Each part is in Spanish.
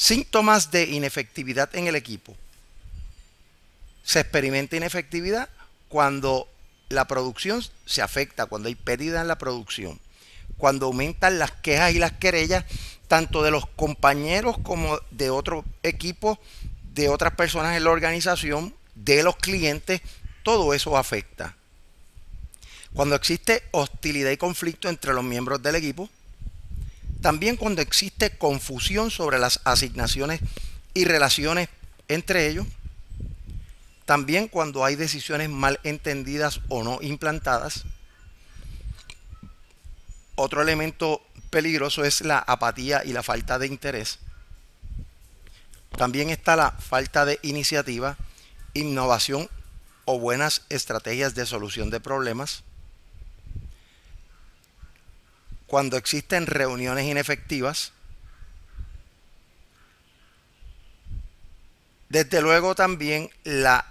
Síntomas de inefectividad en el equipo. Se experimenta inefectividad cuando la producción se afecta, cuando hay pérdida en la producción, cuando aumentan las quejas y las querellas, tanto de los compañeros como de otros equipos, de otras personas en la organización, de los clientes, todo eso afecta. Cuando existe hostilidad y conflicto entre los miembros del equipo, también cuando existe confusión sobre las asignaciones y relaciones entre ellos. También cuando hay decisiones mal entendidas o no implantadas. Otro elemento peligroso es la apatía y la falta de interés. También está la falta de iniciativa, innovación o buenas estrategias de solución de problemas cuando existen reuniones inefectivas. Desde luego también la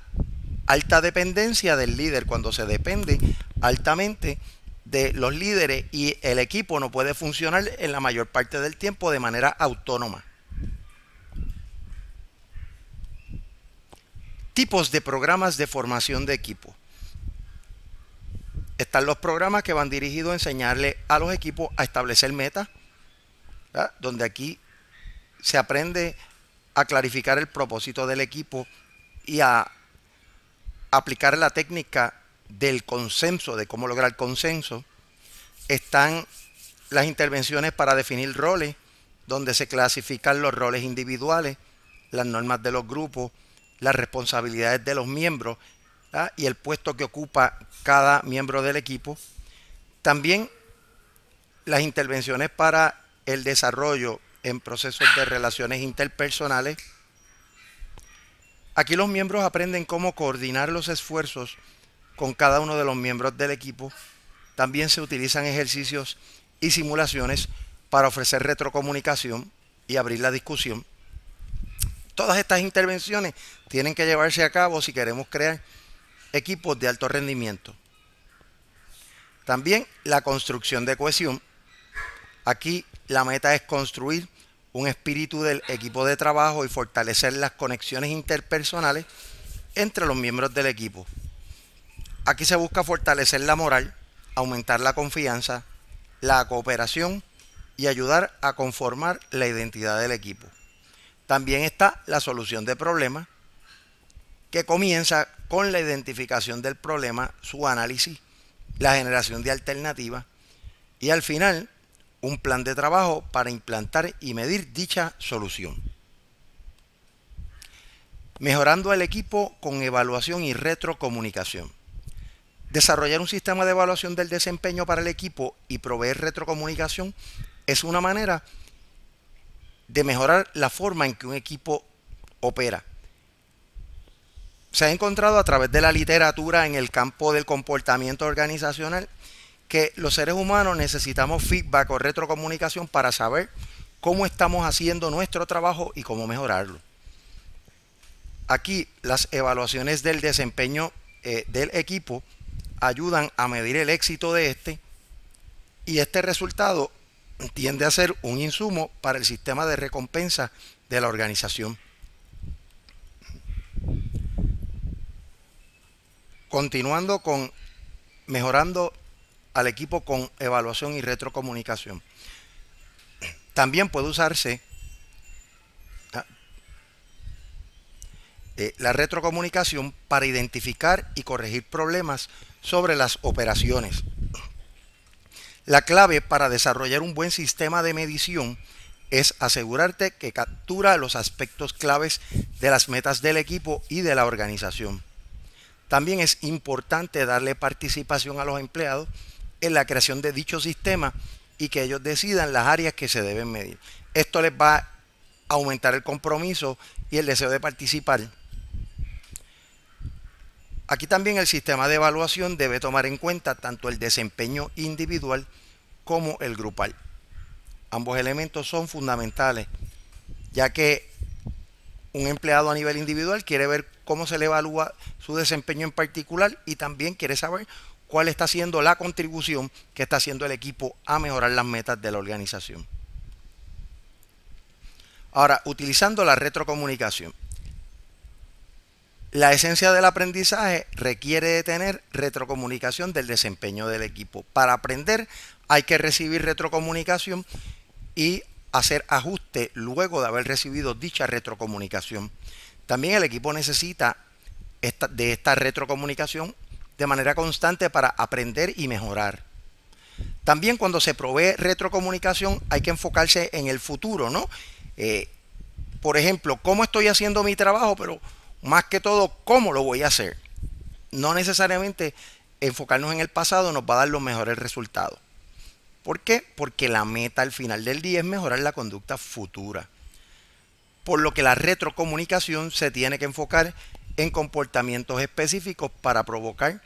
alta dependencia del líder, cuando se depende altamente de los líderes y el equipo no puede funcionar en la mayor parte del tiempo de manera autónoma. Tipos de programas de formación de equipo. Están los programas que van dirigidos a enseñarle a los equipos a establecer metas, donde aquí se aprende a clarificar el propósito del equipo y a aplicar la técnica del consenso, de cómo lograr consenso. Están las intervenciones para definir roles, donde se clasifican los roles individuales, las normas de los grupos, las responsabilidades de los miembros ¿ah? y el puesto que ocupa cada miembro del equipo. También las intervenciones para el desarrollo en procesos de relaciones interpersonales. Aquí los miembros aprenden cómo coordinar los esfuerzos con cada uno de los miembros del equipo. También se utilizan ejercicios y simulaciones para ofrecer retrocomunicación y abrir la discusión. Todas estas intervenciones tienen que llevarse a cabo si queremos crear equipos de alto rendimiento. También la construcción de cohesión. Aquí la meta es construir un espíritu del equipo de trabajo y fortalecer las conexiones interpersonales entre los miembros del equipo. Aquí se busca fortalecer la moral, aumentar la confianza, la cooperación y ayudar a conformar la identidad del equipo. También está la solución de problemas, que comienza con la identificación del problema, su análisis, la generación de alternativas y al final un plan de trabajo para implantar y medir dicha solución. Mejorando el equipo con evaluación y retrocomunicación. Desarrollar un sistema de evaluación del desempeño para el equipo y proveer retrocomunicación es una manera de mejorar la forma en que un equipo opera se ha encontrado a través de la literatura en el campo del comportamiento organizacional que los seres humanos necesitamos feedback o retrocomunicación para saber cómo estamos haciendo nuestro trabajo y cómo mejorarlo. Aquí las evaluaciones del desempeño eh, del equipo ayudan a medir el éxito de este y este resultado tiende a ser un insumo para el sistema de recompensa de la organización. Continuando con mejorando al equipo con evaluación y retrocomunicación. También puede usarse eh, la retrocomunicación para identificar y corregir problemas sobre las operaciones. La clave para desarrollar un buen sistema de medición es asegurarte que captura los aspectos claves de las metas del equipo y de la organización. También es importante darle participación a los empleados en la creación de dicho sistema y que ellos decidan las áreas que se deben medir. Esto les va a aumentar el compromiso y el deseo de participar. Aquí también el sistema de evaluación debe tomar en cuenta tanto el desempeño individual como el grupal. Ambos elementos son fundamentales, ya que un empleado a nivel individual quiere ver cómo se le evalúa su desempeño en particular y también quiere saber cuál está siendo la contribución que está haciendo el equipo a mejorar las metas de la organización. Ahora, utilizando la retrocomunicación. La esencia del aprendizaje requiere de tener retrocomunicación del desempeño del equipo. Para aprender hay que recibir retrocomunicación y hacer ajuste luego de haber recibido dicha retrocomunicación. También el equipo necesita de esta retrocomunicación de manera constante para aprender y mejorar. También cuando se provee retrocomunicación hay que enfocarse en el futuro, ¿no? Eh, por ejemplo, cómo estoy haciendo mi trabajo, pero más que todo, cómo lo voy a hacer. No necesariamente enfocarnos en el pasado nos va a dar los mejores resultados. ¿Por qué? Porque la meta al final del día es mejorar la conducta futura. Por lo que la retrocomunicación se tiene que enfocar en comportamientos específicos para provocar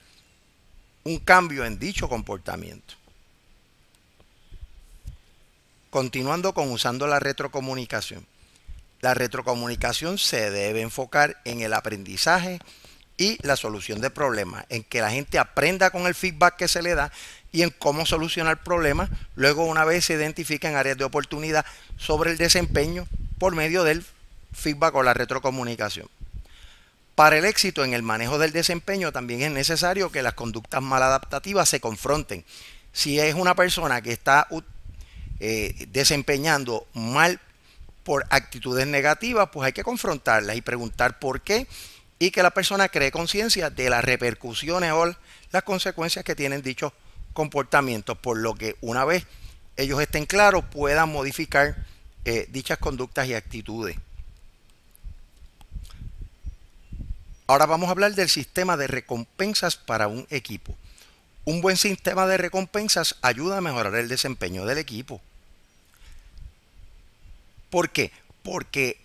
un cambio en dicho comportamiento. Continuando con usando la retrocomunicación. La retrocomunicación se debe enfocar en el aprendizaje y la solución de problemas, en que la gente aprenda con el feedback que se le da y en cómo solucionar problemas. Luego, una vez se identifican áreas de oportunidad sobre el desempeño por medio del feedback o la retrocomunicación. Para el éxito en el manejo del desempeño también es necesario que las conductas maladaptativas se confronten. Si es una persona que está uh, eh, desempeñando mal por actitudes negativas, pues hay que confrontarlas y preguntar por qué y que la persona cree conciencia de las repercusiones o las consecuencias que tienen dichos comportamientos, por lo que una vez ellos estén claros puedan modificar eh, dichas conductas y actitudes. Ahora vamos a hablar del sistema de recompensas para un equipo. Un buen sistema de recompensas ayuda a mejorar el desempeño del equipo. ¿Por qué? Porque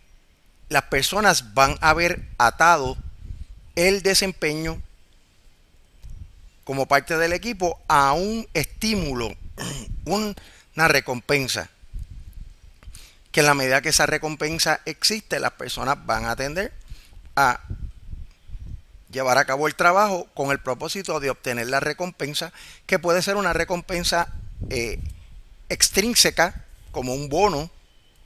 las personas van a ver atado el desempeño como parte del equipo a un estímulo, una recompensa. Que en la medida que esa recompensa existe, las personas van a tender a llevar a cabo el trabajo con el propósito de obtener la recompensa, que puede ser una recompensa eh, extrínseca, como un bono,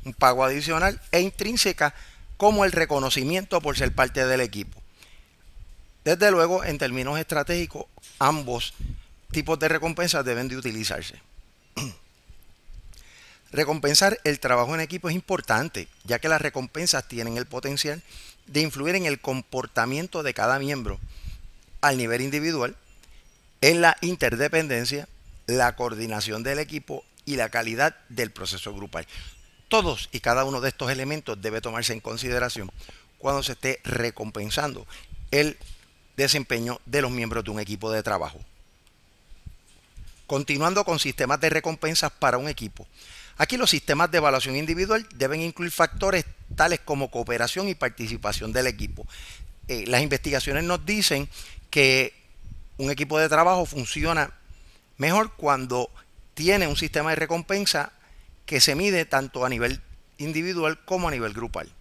un pago adicional, e intrínseca, como el reconocimiento por ser parte del equipo. Desde luego, en términos estratégicos, ambos tipos de recompensas deben de utilizarse. Recompensar el trabajo en equipo es importante, ya que las recompensas tienen el potencial de influir en el comportamiento de cada miembro al nivel individual, en la interdependencia, la coordinación del equipo y la calidad del proceso grupal. Todos y cada uno de estos elementos debe tomarse en consideración cuando se esté recompensando el desempeño de los miembros de un equipo de trabajo. Continuando con sistemas de recompensas para un equipo. Aquí los sistemas de evaluación individual deben incluir factores tales como cooperación y participación del equipo. Eh, las investigaciones nos dicen que un equipo de trabajo funciona mejor cuando tiene un sistema de recompensa que se mide tanto a nivel individual como a nivel grupal.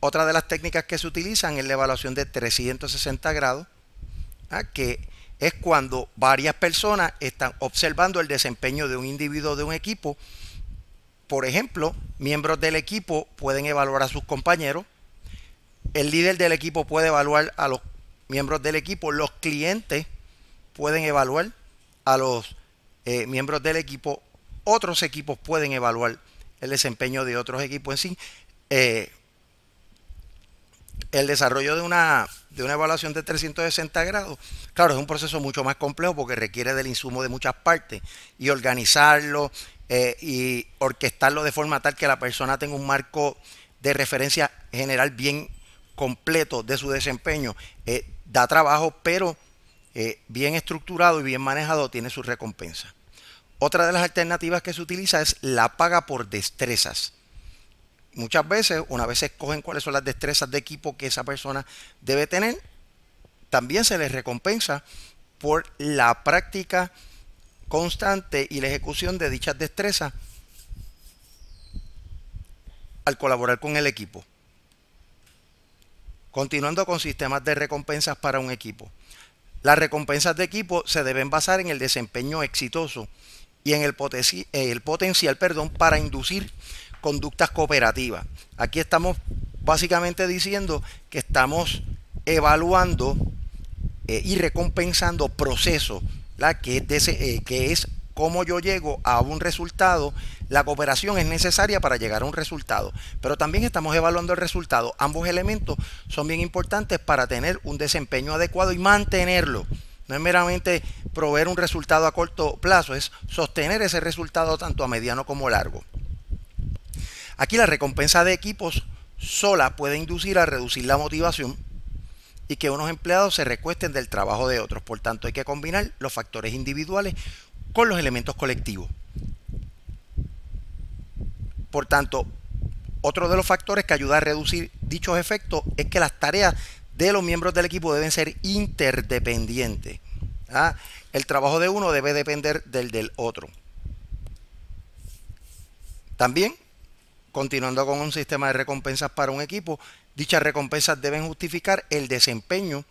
Otra de las técnicas que se utilizan es la evaluación de 360 grados, ¿ah? que es cuando varias personas están observando el desempeño de un individuo de un equipo. Por ejemplo, miembros del equipo pueden evaluar a sus compañeros, el líder del equipo puede evaluar a los miembros del equipo, los clientes pueden evaluar a los eh, miembros del equipo, otros equipos pueden evaluar el desempeño de otros equipos en sí. Eh, el desarrollo de una, de una evaluación de 360 grados, claro, es un proceso mucho más complejo porque requiere del insumo de muchas partes y organizarlo eh, y orquestarlo de forma tal que la persona tenga un marco de referencia general bien completo de su desempeño. Eh, da trabajo, pero eh, bien estructurado y bien manejado tiene su recompensa. Otra de las alternativas que se utiliza es la paga por destrezas muchas veces, una vez escogen cuáles son las destrezas de equipo que esa persona debe tener, también se les recompensa por la práctica constante y la ejecución de dichas destrezas al colaborar con el equipo. Continuando con sistemas de recompensas para un equipo. Las recompensas de equipo se deben basar en el desempeño exitoso y en el, eh, el potencial perdón, para inducir conductas cooperativas. Aquí estamos básicamente diciendo que estamos evaluando eh, y recompensando procesos, la que, eh, que es cómo yo llego a un resultado. La cooperación es necesaria para llegar a un resultado, pero también estamos evaluando el resultado. Ambos elementos son bien importantes para tener un desempeño adecuado y mantenerlo. No es meramente proveer un resultado a corto plazo, es sostener ese resultado tanto a mediano como largo. Aquí la recompensa de equipos sola puede inducir a reducir la motivación y que unos empleados se recuesten del trabajo de otros. Por tanto, hay que combinar los factores individuales con los elementos colectivos. Por tanto, otro de los factores que ayuda a reducir dichos efectos es que las tareas de los miembros del equipo deben ser interdependientes. ¿ah? El trabajo de uno debe depender del del otro. También Continuando con un sistema de recompensas para un equipo, dichas recompensas deben justificar el desempeño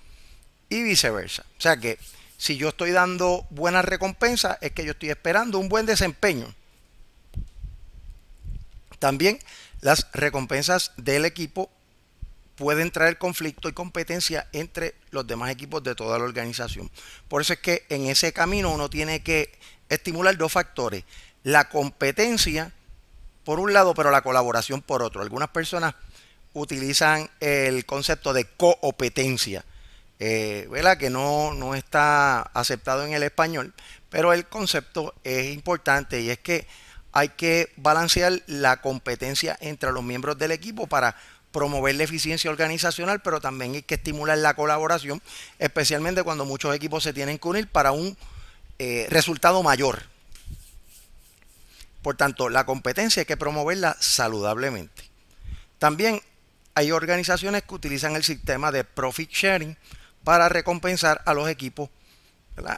y viceversa. O sea que si yo estoy dando buenas recompensas, es que yo estoy esperando un buen desempeño. También las recompensas del equipo pueden traer conflicto y competencia entre los demás equipos de toda la organización. Por eso es que en ese camino uno tiene que estimular dos factores, la competencia por un lado, pero la colaboración por otro. Algunas personas utilizan el concepto de coopetencia, eh, Que no, está aceptado en el español, pero el concepto es importante y es que hay que balancear la competencia entre los miembros del equipo para promover la eficiencia organizacional, pero también hay que estimular la colaboración, especialmente cuando muchos equipos se tienen que unir para un eh, resultado mayor. Por tanto, la competencia hay que promoverla saludablemente. También hay organizaciones que utilizan el sistema de profit sharing para recompensar a los equipos,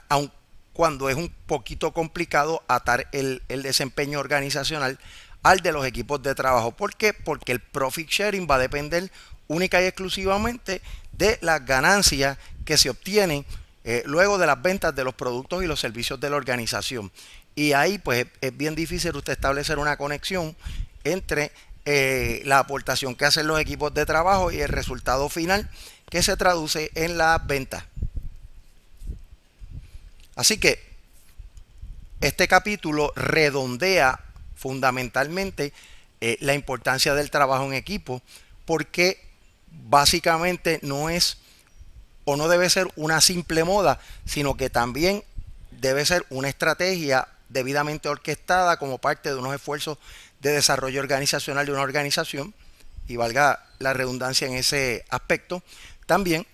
aun cuando es un poquito complicado atar el, desempeño organizacional al de los equipos de trabajo. ¿Por qué? Porque el profit sharing va a depender única y exclusivamente de las ganancias que se obtienen eh, luego de las ventas de los productos y los servicios de la organización. Y ahí pues es bien difícil usted establecer una conexión entre eh, la aportación que hacen los equipos de trabajo y el resultado final que se traduce en la venta. Así que este capítulo redondea fundamentalmente eh, la importancia del trabajo en equipo porque básicamente no es o no debe ser una simple moda, sino que también debe ser una estrategia debidamente orquestada como parte de unos esfuerzos de desarrollo organizacional de una organización, y valga la redundancia en ese aspecto. También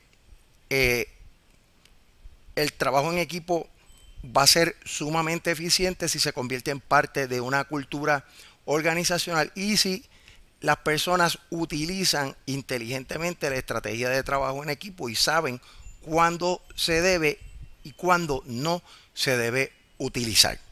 eh, el trabajo en equipo va a ser sumamente eficiente si se convierte en parte de una cultura organizacional y si las personas utilizan inteligentemente la estrategia de trabajo en equipo y saben cuándo se debe y cuándo no se debe utilizar.